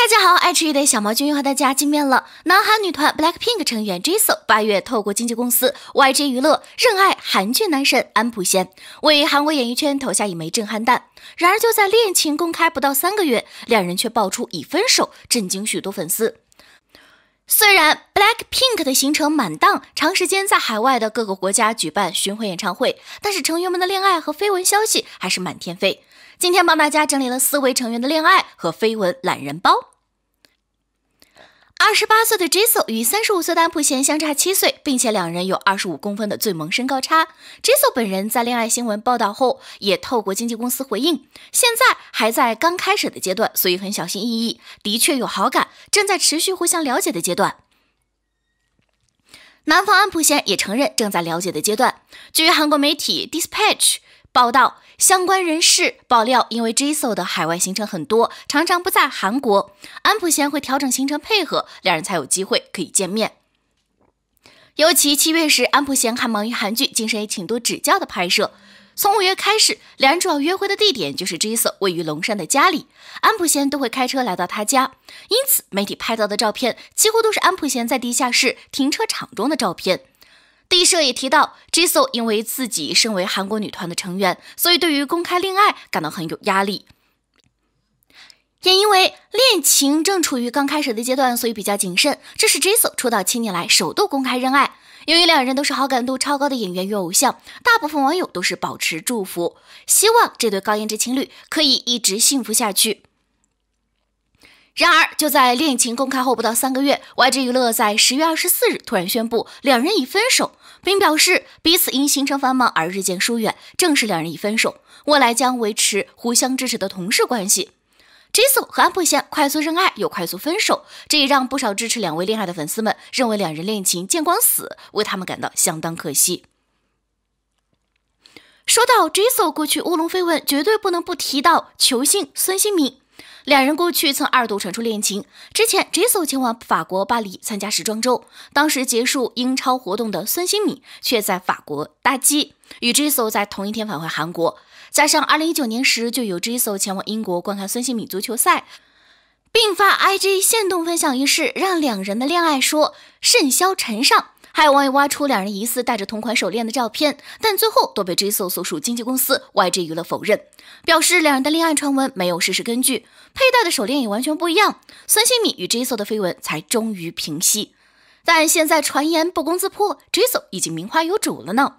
大家好，爱吃鱼的小毛君又和大家见面了。南韩女团 Blackpink 成员 Jisoo 八月透过经纪公司 YG 娱乐认爱韩剧男神安普贤，为韩国演艺圈投下一枚震撼弹。然而就在恋情公开不到三个月，两人却爆出已分手，震惊许多粉丝。虽然 Blackpink 的行程满档，长时间在海外的各个国家举办巡回演唱会，但是成员们的恋爱和绯闻消息还是满天飞。今天帮大家整理了四位成员的恋爱和绯闻懒人包。二十八岁的 Jisoo 与三十五岁安普贤相差七岁，并且两人有二十五公分的最萌身高差。Jisoo 本人在恋爱新闻报道后，也透过经纪公司回应：“现在还在刚开始的阶段，所以很小心翼翼。的确有好感，正在持续互相了解的阶段。”男方安普贤也承认正在了解的阶段。据韩国媒体 Dispatch。报道：相关人士爆料，因为 Jisoo 的海外行程很多，常常不在韩国，安普贤会调整行程配合，两人才有机会可以见面。尤其七月时，安普贤还忙于韩剧《精生也请多指教》的拍摄。从五月开始，两人主要约会的地点就是 Jisoo 位于龙山的家里，安普贤都会开车来到他家，因此媒体拍到的照片几乎都是安普贤在地下室停车场中的照片。D 社也提到，Jisoo 因为自己身为韩国女团的成员，所以对于公开恋爱感到很有压力，也因为恋情正处于刚开始的阶段，所以比较谨慎。这是 Jisoo 出道七年来首度公开认爱。由于两人都是好感度超高的演员与偶像，大部分网友都是保持祝福，希望这对高颜值情侣可以一直幸福下去。然而，就在恋情公开后不到三个月，YG 娱乐在十月二十四日突然宣布两人已分手，并表示彼此因行程繁忙而日渐疏远。正式两人已分手，未来将维持互相支持的同事关系。Jisoo 和安普贤快速认爱又快速分手，这也让不少支持两位恋爱的粉丝们认为两人恋情见光死，为他们感到相当可惜。说到 Jisoo 过去乌龙绯闻，绝对不能不提到球星孙兴慜。两人过去曾二度传出恋情。之前 j i s o 前往法国巴黎参加时装周，当时结束英超活动的孙兴慜却在法国搭机，与 j i s o 在同一天返回韩国。加上2019年时就有 j i s o 前往英国观看孙兴慜足球赛，并发 IG 联动分享一事，让两人的恋爱说甚嚣尘上。还有网友挖出两人疑似戴着同款手链的照片，但最后都被 Jisoo 所属经纪公司 YG 娱乐否认，表示两人的恋爱传闻没有事实根据，佩戴的手链也完全不一样。孙兴慜与 Jisoo 的绯闻才终于平息，但现在传言不攻自破，Jisoo 已经名花有主了呢。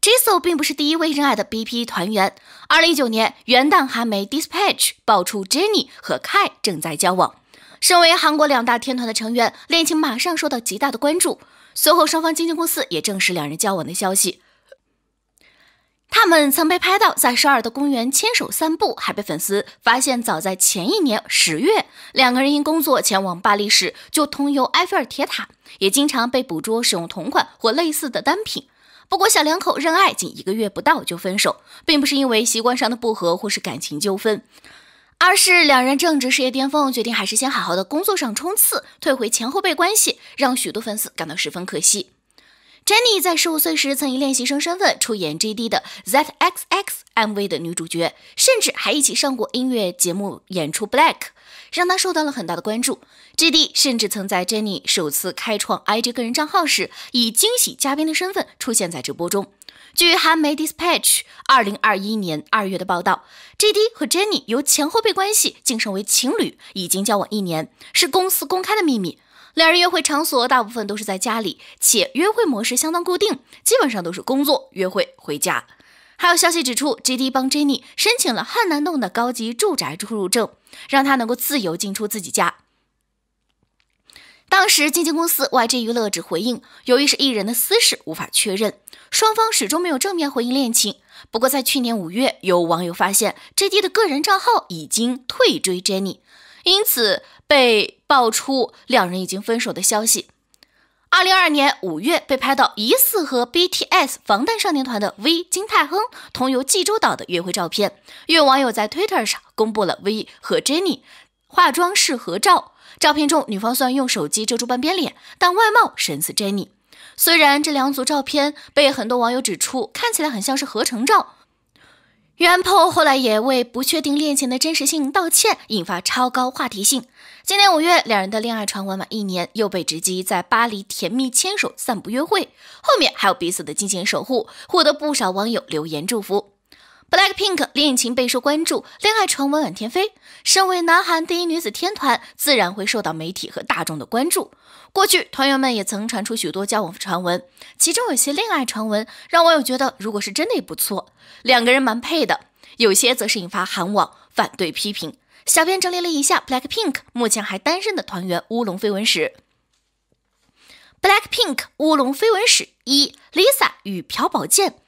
Jisoo 并不是第一位认爱的 BP 团员，2019年元旦，韩媒 Dispatch 爆出 j e n n y 和 Kai 正在交往。身为韩国两大天团的成员，恋情马上受到极大的关注。随后，双方经纪公司也证实两人交往的消息。他们曾被拍到在首尔的公园牵手散步，还被粉丝发现早在前一年十月，两个人因工作前往巴黎时就同游埃菲尔铁塔，也经常被捕捉使用同款或类似的单品。不过，小两口认爱仅一个月不到就分手，并不是因为习惯上的不合或是感情纠纷。二是两人正值事业巅峰，决定还是先好好的工作上冲刺，退回前后辈关系，让许多粉丝感到十分可惜。j e n n y 在十五岁时曾以练习生身份出演 j d 的《z XX》MV 的女主角，甚至还一起上过音乐节目演出《Black》，让她受到了很大的关注。j d 甚至曾在 j e n n y 首次开创 IG 个人账号时，以惊喜嘉宾的身份出现在直播中。据韩媒 Dispatch 二零二一年二月的报道，J D 和 Jenny 由前后辈关系晋升为情侣，已经交往一年，是公司公开的秘密。两人约会场所大部分都是在家里，且约会模式相当固定，基本上都是工作约会回家。还有消息指出，J D 帮 Jenny 申请了汉南洞的高级住宅出入证，让他能够自由进出自己家。当时经纪公司 YG 娱乐只回应，由于是艺人的私事，无法确认。双方始终没有正面回应恋情。不过，在去年五月，有网友发现 j d 的个人账号已经退追 Jennie，因此被爆出两人已经分手的消息。二零二二年五月，被拍到疑似和 BTS 防弹少年团的 V 金泰亨同游济州岛的约会照片。又网友在 Twitter 上公布了 V 和 Jennie 化妆室合照。照片中，女方虽然用手机遮住半边脸，但外貌神似 Jennie。虽然这两组照片被很多网友指出看起来很像是合成照，原 p 后来也为不确定恋情的真实性道歉，引发超高话题性。今年五月，两人的恋爱传闻满一年，又被直击在巴黎甜蜜牵手散步约会，后面还有彼此的金钱守护，获得不少网友留言祝福。Black Pink 恋情备受关注，恋爱传闻满天飞。身为南韩第一女子天团，自然会受到媒体和大众的关注。过去团员们也曾传出许多交往传闻，其中有些恋爱传闻让网友觉得如果是真的也不错，两个人蛮配的；有些则是引发韩网反对批评。小编整理了一下 Black Pink 目前还单身的团员乌龙绯闻史。Black Pink 乌龙绯闻史一：Lisa 与朴宝剑。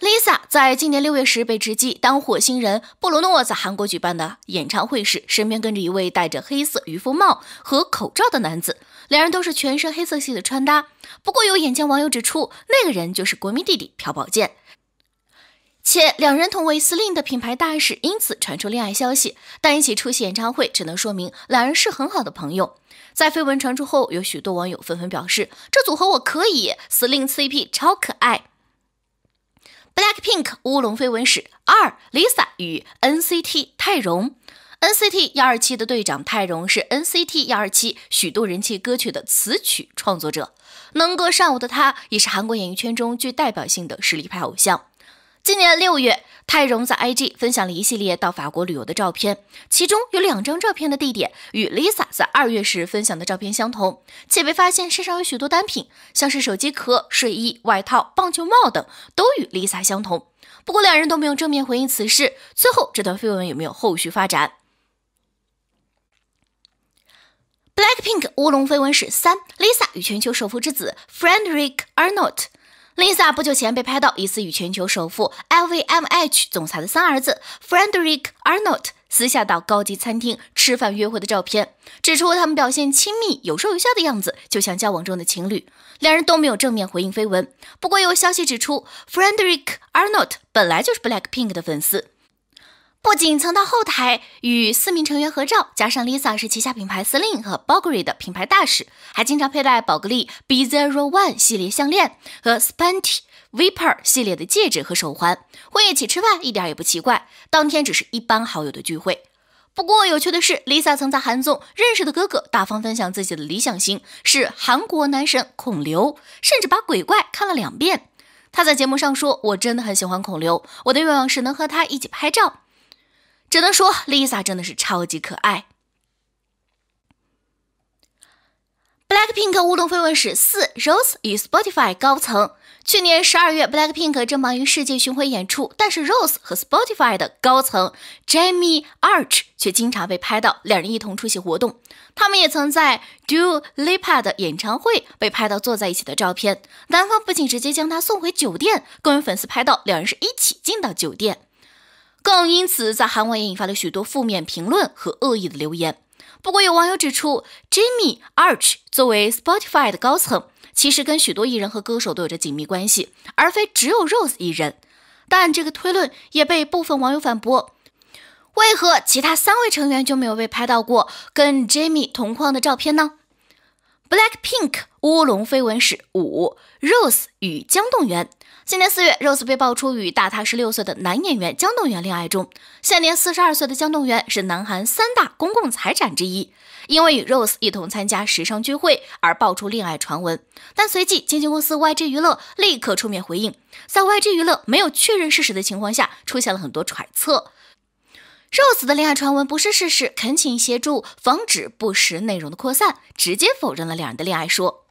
Lisa 在今年六月时被直击，当火星人布鲁诺在韩国举办的演唱会时，身边跟着一位戴着黑色渔夫帽和口罩的男子，两人都是全身黑色系的穿搭。不过有眼尖网友指出，那个人就是国民弟弟朴宝剑，且两人同为司令的品牌大使，因此传出恋爱消息。但一起出席演唱会只能说明两人是很好的朋友。在绯闻传出后，有许多网友纷纷表示：“这组合我可以，司令 CP 超可爱。” Blackpink 乌龙绯闻史二，Lisa 与 NCT 泰容。NCT 幺二七的队长泰容是 NCT 幺二七许多人气歌曲的词曲创作者，能歌善舞的他也是韩国演艺圈中具代表性的实力派偶像。今年六月，泰荣在 IG 分享了一系列到法国旅游的照片，其中有两张照片的地点与 Lisa 在二月时分享的照片相同，且被发现身上有许多单品，像是手机壳、睡衣、外套、棒球帽等，都与 Lisa 相同。不过，两人都没有正面回应此事。最后，这段绯闻有没有后续发展？Blackpink 乌龙绯闻史三：Lisa 与全球首富之子 Frederick Arnold。Lisa 不久前被拍到疑似与全球首富 LVMH 总裁的三儿子 Frederic a r n o l t 私下到高级餐厅吃饭约会的照片，指出他们表现亲密、有说有笑的样子，就像交往中的情侣。两人都没有正面回应绯闻。不过有消息指出，Frederic a r n o l t 本来就是 Blackpink 的粉丝。不仅曾到后台与四名成员合照，加上 Lisa 是旗下品牌 Celine 和 b a r y 的品牌大使，还经常佩戴宝格丽 Be the One 系列项链和 s p a n t y Viper 系列的戒指和手环，混一起吃饭一点也不奇怪。当天只是一般好友的聚会。不过有趣的是，Lisa 曾在韩综认识的哥哥，大方分享自己的理想型是韩国男神孔刘，甚至把鬼怪看了两遍。他在节目上说：“我真的很喜欢孔刘，我的愿望是能和他一起拍照。”只能说 Lisa 真的是超级可爱。BLACKPINK 乌龙绯闻史四：Rose 与 Spotify 高层。去年十二月，BLACKPINK 正忙于世界巡回演出，但是 Rose 和 Spotify 的高层 Jamie Arch 却经常被拍到两人一同出席活动。他们也曾在 Do Lipa 的演唱会被拍到坐在一起的照片。男方不仅直接将她送回酒店，更有粉丝拍到两人是一起进到酒店。更因此在韩网也引发了许多负面评论和恶意的留言。不过有网友指出，Jimmy Arch 作为 Spotify 的高层，其实跟许多艺人和歌手都有着紧密关系，而非只有 Rose 一人。但这个推论也被部分网友反驳：为何其他三位成员就没有被拍到过跟 Jimmy 同框的照片呢？Blackpink 乌龙绯闻史五，Rose 与姜栋元。今年四月，Rose 被爆出与大她十六岁的男演员姜栋元恋爱中。现年四十二岁的姜栋元是南韩三大公共财产之一，因为与 Rose 一同参加时尚聚会而爆出恋爱传闻。但随即经纪公司 YG 娱乐立刻出面回应，在 YG 娱乐没有确认事实的情况下，出现了很多揣测。Rose 的恋爱传闻不是事实，恳请协助防止不实内容的扩散，直接否认了两人的恋爱说。